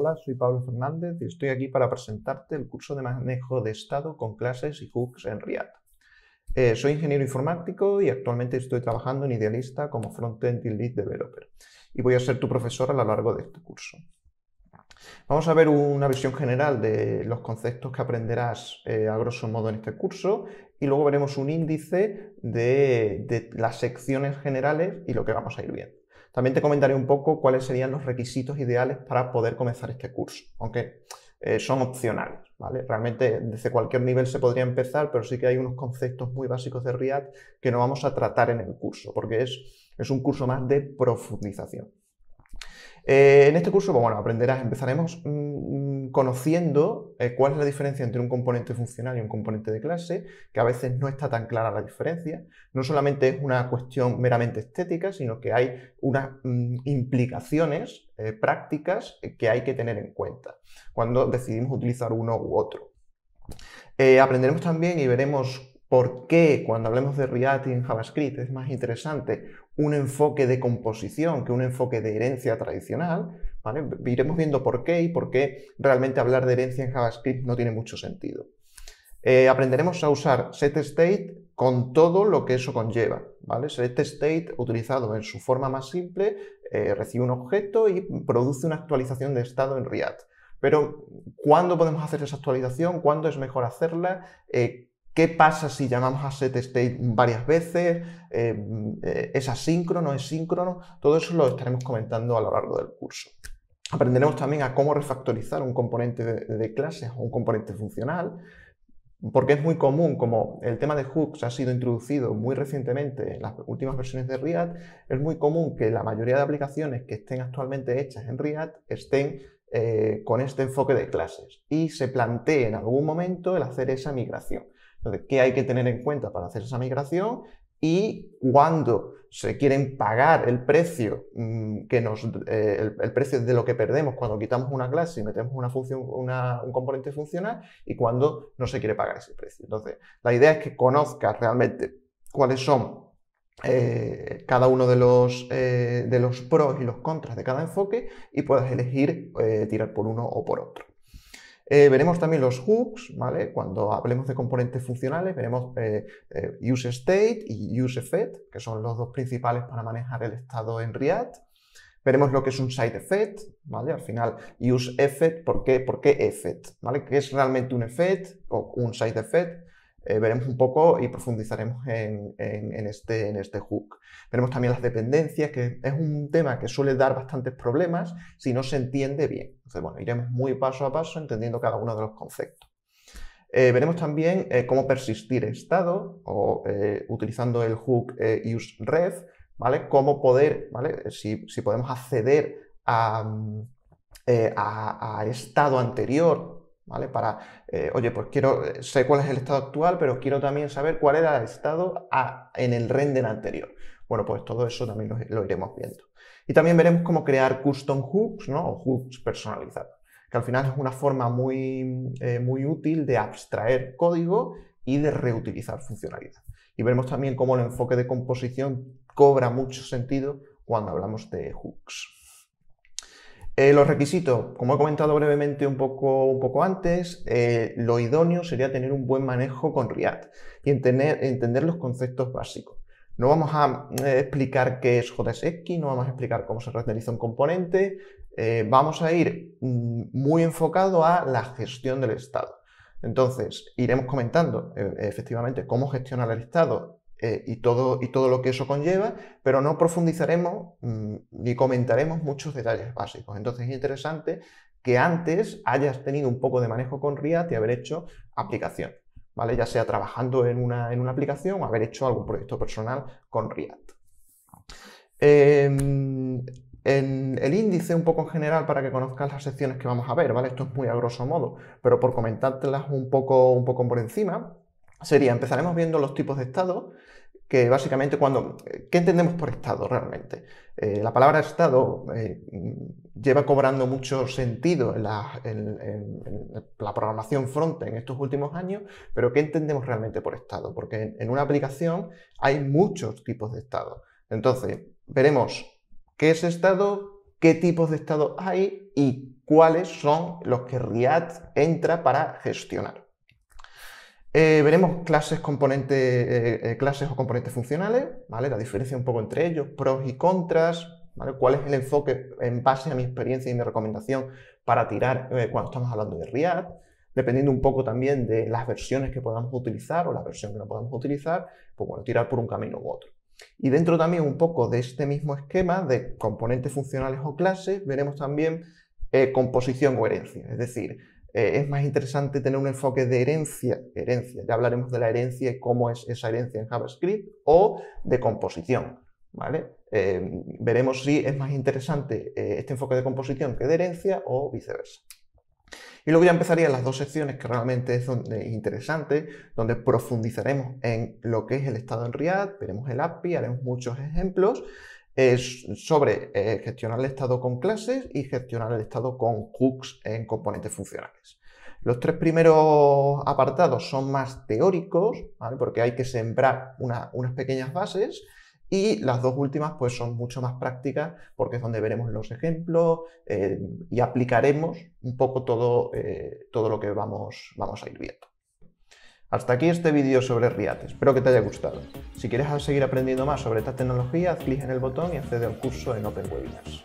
Hola, soy Pablo Fernández y estoy aquí para presentarte el curso de manejo de estado con clases y hooks en React. Eh, soy ingeniero informático y actualmente estoy trabajando en Idealista como Frontend y Lead Developer y voy a ser tu profesor a lo largo de este curso. Vamos a ver una visión general de los conceptos que aprenderás eh, a grosso modo en este curso y luego veremos un índice de las secciones generales y lo que vamos a ir viendo. También te comentaré un poco cuáles serían los requisitos ideales para poder comenzar este curso, aunque eh, son opcionales, ¿vale? Realmente desde cualquier nivel se podría empezar, pero sí que hay unos conceptos muy básicos de RIAD que no vamos a tratar en el curso, porque es un curso más de profundización. Eh, en este curso, pues, bueno, aprenderás, empezaremos mm, mm, conociendo eh, cuál es la diferencia entre un componente funcional y un componente de clase, que a veces no está tan clara la diferencia. No solamente es una cuestión meramente estética, sino que hay unas mm, implicaciones eh, prácticas que hay que tener en cuenta cuando decidimos utilizar uno u otro. aprenderemos también y veremos por qué cuando hablemos de React y en JavaScript es más interesante un enfoque de composición que un enfoque de herencia tradicional. Iremos viendo por qué y por qué realmente hablar de herencia en JavaScript no tiene mucho sentido. Eh, aprenderemos a usar setState con todo lo que eso conlleva. ¿vale? SetState, utilizado en su forma más simple, eh, recibe un objeto y produce una actualización de estado en React. Pero, ¿cuándo podemos hacer esa actualización? ¿Cuándo es mejor hacerla? Eh, ¿Qué pasa si llamamos a setState varias veces? Eh, ¿Es asíncrono? ¿Es síncrono? Todo eso lo estaremos comentando a lo largo del curso. Aprenderemos también a cómo refactorizar un componente de, clases o un componente funcional, porque es muy común, como el tema de hooks ha sido introducido muy recientemente en las últimas versiones de React, es muy común que la mayoría de aplicaciones que estén actualmente hechas en React estén eh, con este enfoque de clases y se plantee en algún momento el hacer esa migración. Entonces, ¿qué hay que tener en cuenta para hacer esa migración? Y cuando se quieren pagar el precio, mm, que nos, eh, el, precio de lo que perdemos cuando quitamos una clase y metemos una función, un componente funcional, y cuando no se quiere pagar ese precio. Entonces, la idea es que conozcas realmente cuáles son eh, cada uno de los, eh, de los pros y los contras de cada enfoque y puedas elegir tirar por uno o por otro. Eh, veremos también los hooks, ¿vale? Cuando hablemos de componentes funcionales, veremos eh, eh, useState y useEffect, que son los dos principales para manejar el estado en React. Veremos lo que es un side effect, ¿vale? Al final, use effect, ¿por qué? ¿Por qué effect? ¿Vale? ¿Qué es realmente un effect o un side effect? Eh, veremos un poco y profundizaremos en, este, en este hook. Veremos también las dependencias, que es un tema que suele dar bastantes problemas si no se entiende bien. Entonces, bueno, iremos muy paso a paso entendiendo cada uno de los conceptos. Eh, veremos también eh, cómo persistir estado o utilizando el hook use ¿vale? Cómo poder, ¿vale? Si, podemos acceder a, mm, a estado anterior ¿vale? Para, eh, oye, pues quiero, eh, sé cuál es el estado actual, pero quiero también saber cuál era el estado en el render anterior. Bueno, pues todo eso también lo, iremos viendo. Y también veremos cómo crear custom hooks, ¿no? O hooks personalizados, que al final es una forma muy, eh, muy útil de abstraer código y de reutilizar funcionalidad. Y veremos también cómo el enfoque de composición cobra mucho sentido cuando hablamos de hooks. Eh, los requisitos, como he comentado brevemente un poco, antes, eh, lo idóneo sería tener un buen manejo con React y entender, los conceptos básicos. No vamos a eh, explicar qué es JSX, no vamos a explicar cómo se renderiza un componente, vamos a ir mm, muy enfocado a la gestión del estado. Entonces, iremos comentando efectivamente cómo gestionar el estado eh, y, todo, y todo lo que eso conlleva, pero no profundizaremos mm, ni comentaremos muchos detalles básicos. Entonces es interesante que antes hayas tenido un poco de manejo con React y haber hecho aplicación, ¿vale? Ya sea trabajando en una, aplicación o haber hecho algún proyecto personal con React. Em, en el índice un poco en general para que conozcas las secciones que vamos a ver, ¿vale? Esto es muy a grosso modo, pero por comentártelas un poco, un poco por encima, sería, empezaremos viendo los tipos de estado, que básicamente cuando, eh, ¿qué entendemos por estado realmente? Eh, la palabra estado eh, lleva cobrando mucho sentido en la, la programación front en estos últimos años, pero ¿qué entendemos realmente por estado? Porque en una aplicación hay muchos tipos de estado. Entonces, veremos qué es estado, qué tipos de estado hay y cuáles son los que React entra para gestionar. Eh, veremos clases, eh, eh, clases o componentes funcionales, ¿vale? la diferencia un poco entre ellos, pros y contras, cuál es el enfoque en base a mi experiencia y mi recomendación para tirar cuando estamos hablando de React, dependiendo un poco también de las versiones que podamos utilizar o la versión que no podamos utilizar, pues bueno, tirar por un camino u otro. Y dentro también un poco de este mismo esquema de componentes funcionales o clases, veremos también composición o herencia, es decir, eh, es más interesante tener un enfoque de herencia, herencia. Ya hablaremos de la herencia y cómo es esa herencia en JavaScript o de composición, eh, veremos si es más interesante eh, este enfoque de composición que de herencia o viceversa. Y luego ya empezarían las dos secciones que realmente es donde interesante, donde profundizaremos en lo que es el estado en React, veremos el API, haremos muchos ejemplos es sobre eh, gestionar el estado con clases y gestionar el estado con hooks en componentes funcionales. Los tres primeros apartados son más teóricos, porque hay que sembrar unas pequeñas bases, y las dos últimas pues, son mucho más prácticas, porque es donde veremos los ejemplos eh, y aplicaremos un poco todo, eh, todo lo que vamos, vamos a ir viendo. Hasta aquí este vídeo sobre React. Espero que te haya gustado. Si quieres seguir aprendiendo más sobre estas tecnologías, clic en el botón y accede al curso en Open Webinars.